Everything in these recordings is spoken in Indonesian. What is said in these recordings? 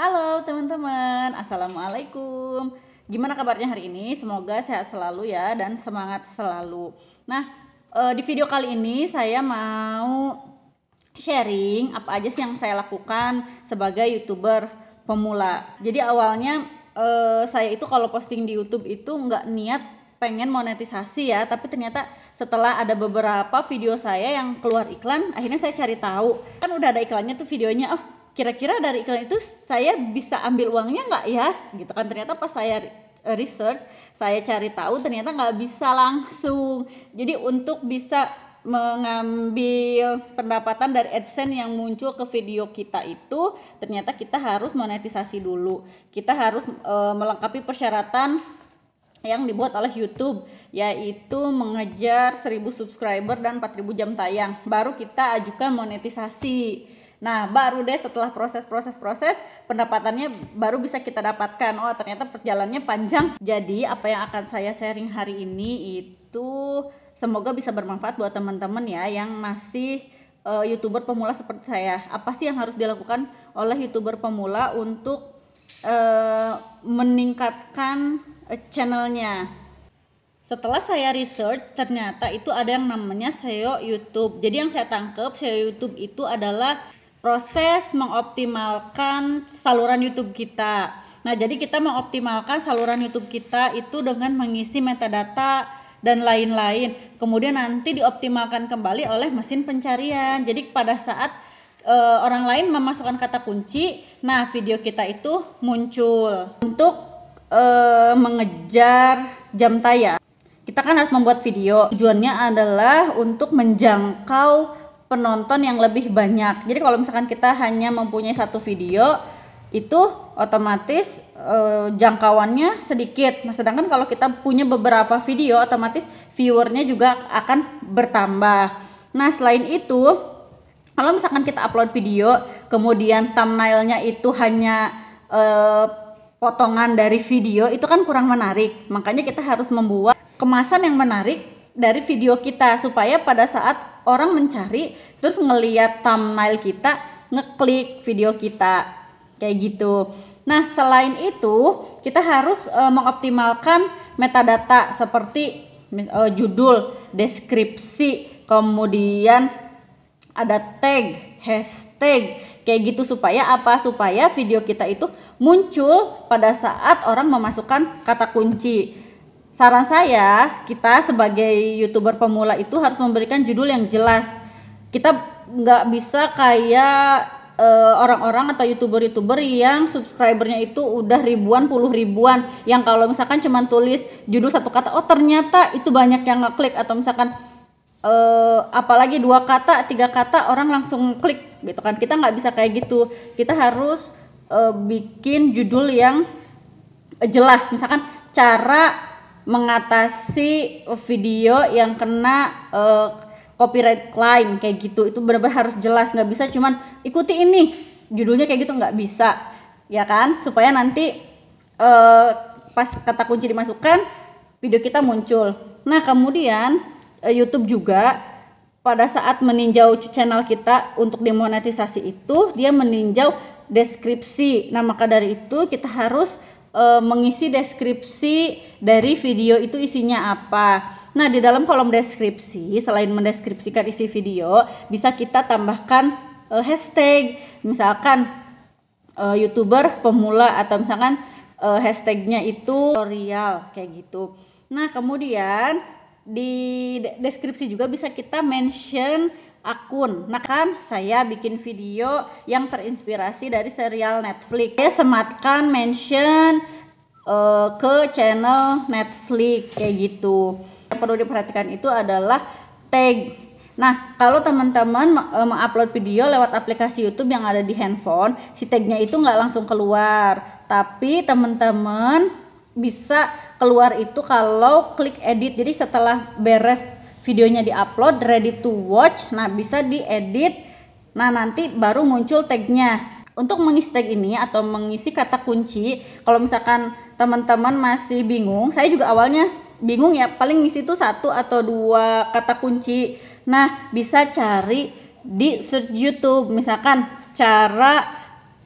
Halo teman-teman, Assalamualaikum Gimana kabarnya hari ini? Semoga sehat selalu ya dan semangat selalu Nah, eh, di video kali ini saya mau sharing apa aja sih yang saya lakukan sebagai YouTuber pemula Jadi awalnya eh, saya itu kalau posting di YouTube itu nggak niat pengen monetisasi ya tapi ternyata setelah ada beberapa video saya yang keluar iklan akhirnya saya cari tahu kan udah ada iklannya tuh videonya oh kira-kira dari iklan itu saya bisa ambil uangnya nggak ya gitu kan ternyata pas saya eh, research saya cari tahu ternyata nggak bisa langsung jadi untuk bisa mengambil pendapatan dari AdSense yang muncul ke video kita itu ternyata kita harus monetisasi dulu. Kita harus e, melengkapi persyaratan yang dibuat oleh YouTube yaitu mengejar 1000 subscriber dan 4000 jam tayang baru kita ajukan monetisasi Nah, baru deh setelah proses-proses-proses pendapatannya baru bisa kita dapatkan. Oh, ternyata perjalanannya panjang. Jadi, apa yang akan saya sharing hari ini itu semoga bisa bermanfaat buat teman-teman ya yang masih uh, YouTuber pemula seperti saya. Apa sih yang harus dilakukan oleh YouTuber pemula untuk uh, meningkatkan uh, channelnya? setelah saya research ternyata itu ada yang namanya SEO YouTube. Jadi yang saya tangkap SEO YouTube itu adalah proses mengoptimalkan saluran YouTube kita. Nah, jadi kita mengoptimalkan saluran YouTube kita itu dengan mengisi metadata dan lain-lain. Kemudian nanti dioptimalkan kembali oleh mesin pencarian. Jadi pada saat e, orang lain memasukkan kata kunci, nah video kita itu muncul. Untuk e, mengejar jam tayang, kita kan harus membuat video. Tujuannya adalah untuk menjangkau penonton yang lebih banyak. Jadi kalau misalkan kita hanya mempunyai satu video itu otomatis e, jangkauannya sedikit. Nah, sedangkan kalau kita punya beberapa video otomatis viewernya juga akan bertambah. Nah, selain itu kalau misalkan kita upload video kemudian thumbnailnya itu hanya e, potongan dari video itu kan kurang menarik. Makanya kita harus membuat kemasan yang menarik dari video kita supaya pada saat orang mencari terus ngeliat thumbnail kita ngeklik video kita kayak gitu. Nah, selain itu, kita harus e, mengoptimalkan metadata seperti e, judul, deskripsi, kemudian ada tag, hashtag kayak gitu supaya apa? Supaya video kita itu muncul pada saat orang memasukkan kata kunci saran saya kita sebagai youtuber pemula itu harus memberikan judul yang jelas kita nggak bisa kayak orang eh, orang-orang atau youtuber-youtuber yang subscribernya itu udah ribuan puluh ribuan yang kalau misalkan cuma tulis judul satu kata oh ternyata itu banyak yang ngeklik atau misalkan uh, apalagi dua kata tiga kata orang langsung klik gitu kan kita nggak bisa kayak gitu kita harus uh, bikin judul yang jelas misalkan cara mengatasi video yang kena uh, copyright claim kayak gitu itu benar-benar harus jelas nggak bisa cuman ikuti ini judulnya kayak gitu nggak bisa ya kan supaya nanti uh, pas kata kunci dimasukkan video kita muncul nah kemudian uh, YouTube juga pada saat meninjau channel kita untuk demonetisasi itu dia meninjau deskripsi nah maka dari itu kita harus e, mengisi deskripsi dari video itu isinya apa. Nah, di dalam kolom deskripsi, selain mendeskripsikan isi video, bisa kita tambahkan e, hashtag, misalkan e, youtuber pemula atau misalkan e, hashtagnya itu tutorial kayak gitu. Nah, kemudian di deskripsi juga bisa kita mention akun. Nah kan saya bikin video yang terinspirasi dari serial Netflix. Saya sematkan mention uh, ke channel Netflix kayak gitu. Yang perlu diperhatikan itu adalah tag. Nah, kalau teman-teman eh, mengupload video lewat aplikasi YouTube yang ada di handphone, si tagnya itu nggak langsung keluar. Tapi teman-teman bisa keluar itu kalau klik edit. Jadi setelah beres videonya diupload ready to watch, nah bisa diedit. Nah, nanti baru muncul tagnya. Untuk mengisi tag ini atau mengisi kata kunci, kalau misalkan teman-teman masih bingung, saya juga awalnya bingung ya, paling ngisi itu satu atau dua kata kunci. Nah, bisa cari di search YouTube, misalkan cara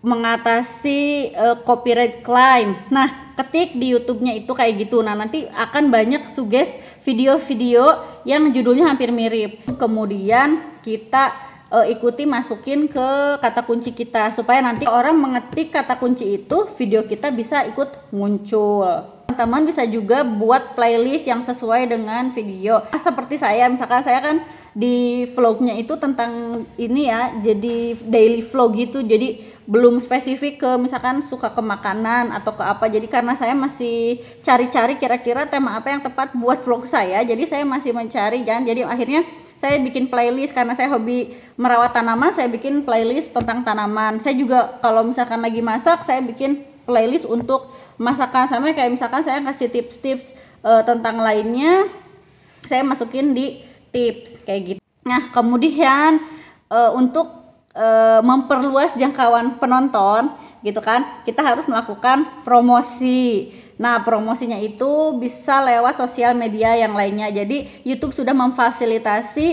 mengatasi uh, copyright claim. Nah, ketik di YouTube-nya itu kayak gitu. Nah, nanti akan banyak suges video-video yang judulnya hampir mirip. Kemudian kita uh, ikuti masukin ke kata kunci kita supaya nanti orang mengetik kata kunci itu, video kita bisa ikut muncul. Teman-teman bisa juga buat playlist yang sesuai dengan video. Nah, seperti saya, misalkan saya kan di vlognya itu tentang ini ya, jadi daily vlog gitu. Jadi belum spesifik ke misalkan suka ke makanan atau ke apa jadi karena saya masih cari-cari kira-kira tema apa yang tepat buat vlog saya jadi saya masih mencari jangan jadi akhirnya saya bikin playlist karena saya hobi merawat tanaman saya bikin playlist tentang tanaman saya juga kalau misalkan lagi masak saya bikin playlist untuk masakan sama kayak misalkan saya kasih tips-tips uh, tentang lainnya saya masukin di tips kayak gitu nah kemudian uh, untuk e, memperluas jangkauan penonton gitu kan kita harus melakukan promosi nah promosinya itu bisa lewat sosial media yang lainnya jadi YouTube sudah memfasilitasi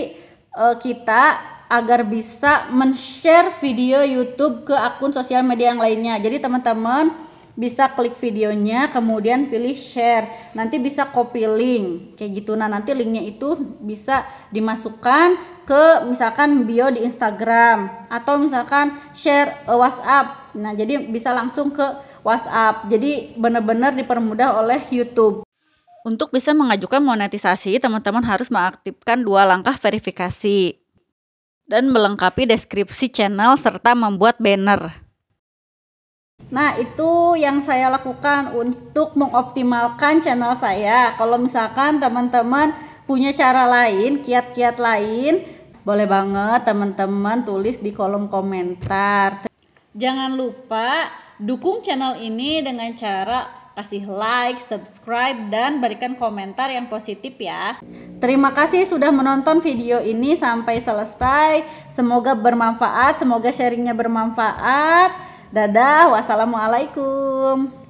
e, kita agar bisa men-share video YouTube ke akun sosial media yang lainnya. Jadi teman-teman bisa klik videonya kemudian pilih share. Nanti bisa copy link kayak gitu. Nah, nanti linknya itu bisa dimasukkan ke misalkan bio di Instagram atau misalkan share eh, WhatsApp. Nah, jadi bisa langsung ke WhatsApp. Jadi benar-benar dipermudah oleh YouTube. Untuk bisa mengajukan monetisasi, teman-teman harus mengaktifkan dua langkah verifikasi dan melengkapi deskripsi channel serta membuat banner. Nah, itu yang saya lakukan untuk mengoptimalkan channel saya. Kalau misalkan teman-teman punya cara lain, kiat-kiat lain, boleh banget teman-teman tulis di kolom komentar. Jangan lupa dukung channel ini dengan cara kasih like, subscribe, dan berikan komentar yang positif ya. Terima kasih sudah menonton video ini sampai selesai. Semoga bermanfaat, semoga sharingnya bermanfaat. Dadah, wassalamualaikum.